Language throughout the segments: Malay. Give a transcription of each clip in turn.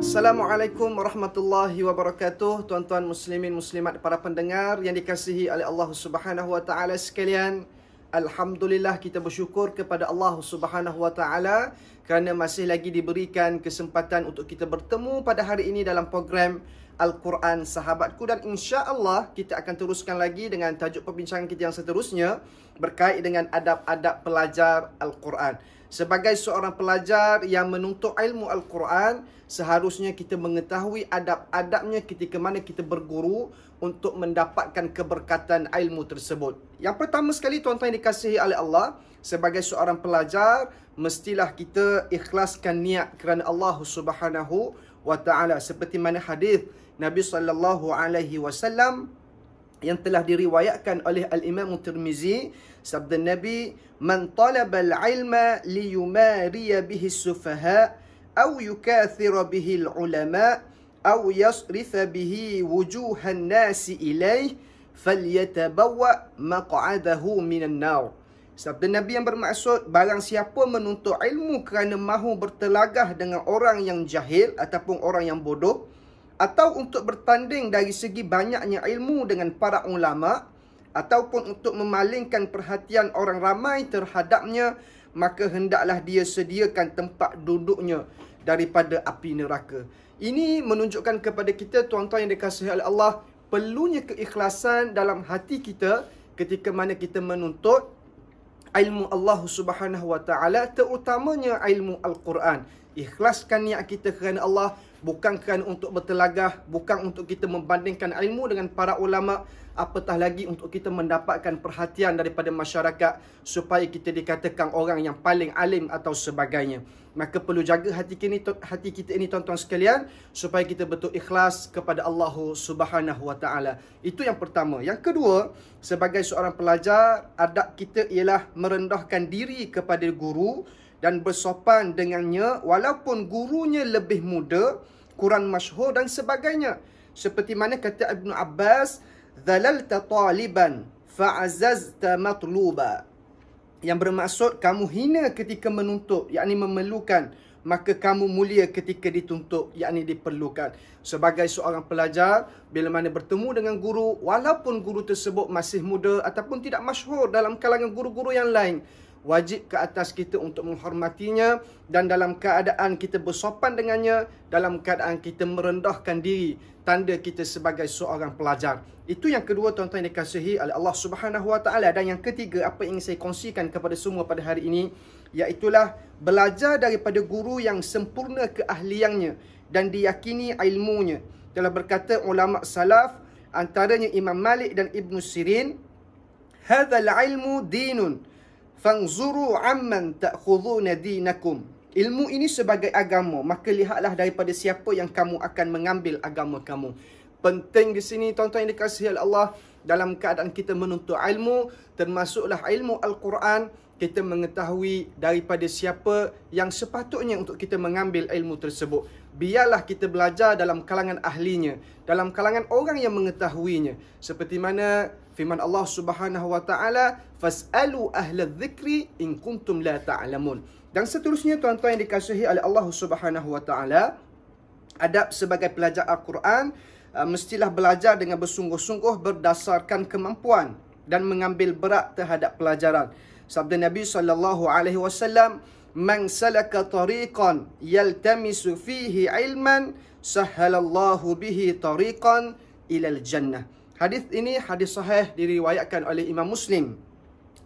Assalamualaikum warahmatullahi wabarakatuh. Tuan-tuan muslimin muslimat para pendengar yang dikasihi oleh Allah Subhanahu sekalian. Alhamdulillah kita bersyukur kepada Allah Subhanahu wa kerana masih lagi diberikan kesempatan untuk kita bertemu pada hari ini dalam program Al-Quran sahabatku dan insya-Allah kita akan teruskan lagi dengan tajuk perbincangan kita yang seterusnya berkait dengan adab-adab pelajar Al-Quran. Sebagai seorang pelajar yang menuntut ilmu Al-Quran, seharusnya kita mengetahui adab-adabnya ketika mana kita berguru untuk mendapatkan keberkatan ilmu tersebut. Yang pertama sekali tuan-tuan yang dikasihi oleh Allah, sebagai seorang pelajar mestilah kita ikhlaskan niat kerana Allah Subhanahu wa wa taala seperti mana hadis Nabi sallallahu alaihi wasallam yang telah diriwayatkan oleh al-Imam Tirmizi sabda Nabi man talaba al-ilma liyumari bihi as-sufaha aw yukathir bihi al-ulama aw yasrif bihi wujuhan nasi ilaihi falyatabawa maq'adahu minan nar Sabda Nabi yang bermaksud barang siapa menuntut ilmu kerana mahu bertelagah dengan orang yang jahil ataupun orang yang bodoh atau untuk bertanding dari segi banyaknya ilmu dengan para ulama ataupun untuk memalingkan perhatian orang ramai terhadapnya maka hendaklah dia sediakan tempat duduknya daripada api neraka. Ini menunjukkan kepada kita tuan-tuan yang dikasihi oleh Allah perlunya keikhlasan dalam hati kita ketika mana kita menuntut ilmu Allah Subhanahu wa taala terutamanya ilmu al-Quran Ikhlaskan niat kita kerana Allah Bukan kerana untuk bertelagah Bukan untuk kita membandingkan ilmu dengan para ulama Apatah lagi untuk kita mendapatkan perhatian daripada masyarakat Supaya kita dikatakan orang yang paling alim atau sebagainya Maka perlu jaga hati kini hati kita ini tuan-tuan sekalian Supaya kita betul ikhlas kepada Allah subhanahu wa Itu yang pertama Yang kedua Sebagai seorang pelajar Adab kita ialah merendahkan diri kepada guru dan bersopan dengannya walaupun gurunya lebih muda, kurang masyhur dan sebagainya. Seperti mana kata Ibn Abbas, "Zalal "Zalalta taliban ta matluba." Yang bermaksud kamu hina ketika menuntut, yakni memerlukan, maka kamu mulia ketika dituntut, yakni diperlukan. Sebagai seorang pelajar, bila mana bertemu dengan guru, walaupun guru tersebut masih muda ataupun tidak masyhur dalam kalangan guru-guru yang lain, wajib ke atas kita untuk menghormatinya dan dalam keadaan kita bersopan dengannya dalam keadaan kita merendahkan diri tanda kita sebagai seorang pelajar itu yang kedua tuan-tuan yang dikasihi oleh Allah Subhanahu dan yang ketiga apa yang saya kongsikan kepada semua pada hari ini iaitulah belajar daripada guru yang sempurna keahliannya dan diyakini ilmunya telah berkata ulama salaf antaranya Imam Malik dan Ibn Sirin hadzal ilmu dinun fanzuru amman ta'khuduna dinakum ilmu ini sebagai agama maka lihatlah daripada siapa yang kamu akan mengambil agama kamu penting di sini tuan-tuan yang dikasihi Allah dalam keadaan kita menuntut ilmu termasuklah ilmu al-Quran kita mengetahui daripada siapa yang sepatutnya untuk kita mengambil ilmu tersebut. Biarlah kita belajar dalam kalangan ahlinya, dalam kalangan orang yang mengetahuinya. Seperti mana firman Allah Subhanahu wa taala, fas'alu ahladh-dhikri in kuntum la ta'lamun. Dan seterusnya tuan-tuan yang dikasihi oleh Allah Subhanahu wa taala, adab sebagai pelajar Al-Quran uh, mestilah belajar dengan bersungguh-sungguh berdasarkan kemampuan dan mengambil berat terhadap pelajaran. Sabda Nabi sallallahu alaihi wasallam, "Man salaka tariqan yaltamisu fihi ilman, sahhalallahu bihi tariqan ila al-jannah." Hadis ini hadis sahih diriwayatkan oleh Imam Muslim.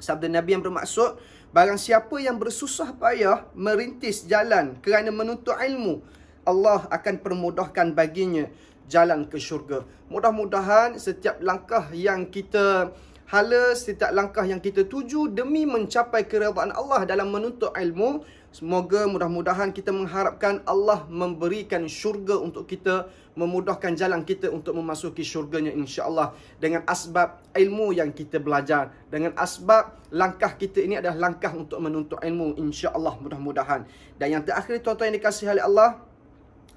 Sabda Nabi yang bermaksud Barang siapa yang bersusah payah merintis jalan kerana menuntut ilmu, Allah akan permudahkan baginya jalan ke syurga. Mudah-mudahan setiap langkah yang kita hala setiap langkah yang kita tuju demi mencapai keredaan Allah dalam menuntut ilmu. Semoga mudah-mudahan kita mengharapkan Allah memberikan syurga untuk kita, memudahkan jalan kita untuk memasuki syurganya insya-Allah dengan asbab ilmu yang kita belajar, dengan asbab langkah kita ini adalah langkah untuk menuntut ilmu insya-Allah mudah-mudahan. Dan yang terakhir tuan-tuan yang dikasihi oleh Allah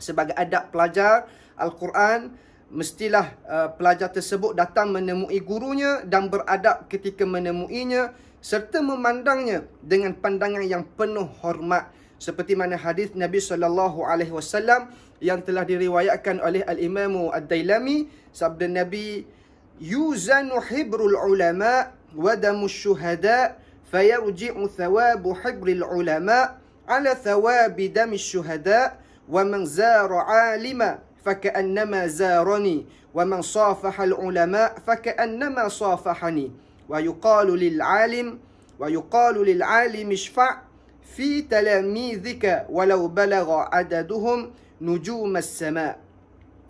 sebagai adab pelajar Al-Quran, mestilah uh, pelajar tersebut datang menemui gurunya dan beradab ketika menemuinya serta memandangnya dengan pandangan yang penuh hormat seperti mana hadis Nabi sallallahu alaihi wasallam yang telah diriwayatkan oleh al-Imam Ad-Dailami sabda Nabi yuzanu hibrul ulama wa damus syuhada fayarji'u thawabu hibril ulama ala thawabi damis syuhada wa man zara alima فكأنما زارني ومن صافح العلماء فكأنما صافحني ويقال للعالم ويقال للعالم اشفع في تلاميذك ولو بلغ عددهم نجوم السماء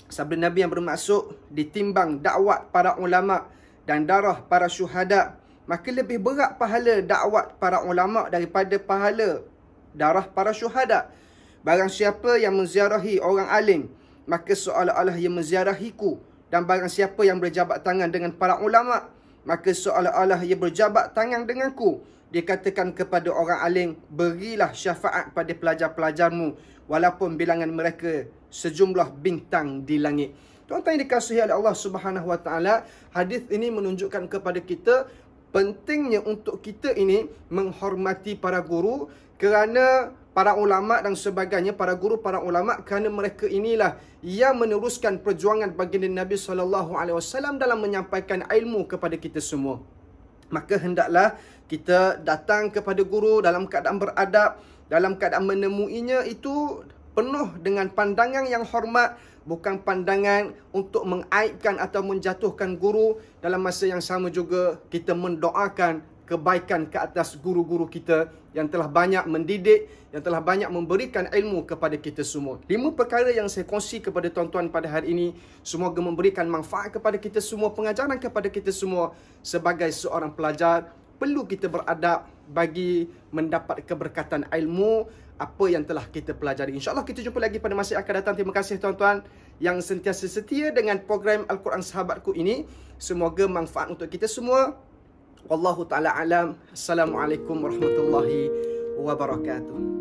Sabda Nabi yang bermaksud ditimbang dakwat para ulama dan darah para syuhada maka lebih berat pahala dakwat para ulama daripada pahala darah para syuhada barang siapa yang menziarahi orang alim maka seolah-olah ia menziarahiku dan barang siapa yang berjabat tangan dengan para ulama maka seolah-olah ia berjabat tangan denganku dia katakan kepada orang alim berilah syafaat pada pelajar-pelajarmu walaupun bilangan mereka sejumlah bintang di langit tuan-tuan yang dikasihi oleh Allah Subhanahu wa taala hadis ini menunjukkan kepada kita pentingnya untuk kita ini menghormati para guru kerana para ulama dan sebagainya, para guru para ulama kerana mereka inilah yang meneruskan perjuangan baginda Nabi sallallahu alaihi wasallam dalam menyampaikan ilmu kepada kita semua. Maka hendaklah kita datang kepada guru dalam keadaan beradab, dalam keadaan menemuinya itu penuh dengan pandangan yang hormat bukan pandangan untuk mengaibkan atau menjatuhkan guru dalam masa yang sama juga kita mendoakan kebaikan ke atas guru-guru kita yang telah banyak mendidik, yang telah banyak memberikan ilmu kepada kita semua. Lima perkara yang saya kongsi kepada tuan-tuan pada hari ini, semoga memberikan manfaat kepada kita semua, pengajaran kepada kita semua sebagai seorang pelajar, perlu kita beradab bagi mendapat keberkatan ilmu apa yang telah kita pelajari. InsyaAllah kita jumpa lagi pada masa yang akan datang. Terima kasih tuan-tuan yang sentiasa setia dengan program Al-Quran Sahabatku ini. Semoga manfaat untuk kita semua. Wallahu ta'ala alam. Assalamualaikum warahmatullahi wabarakatuh.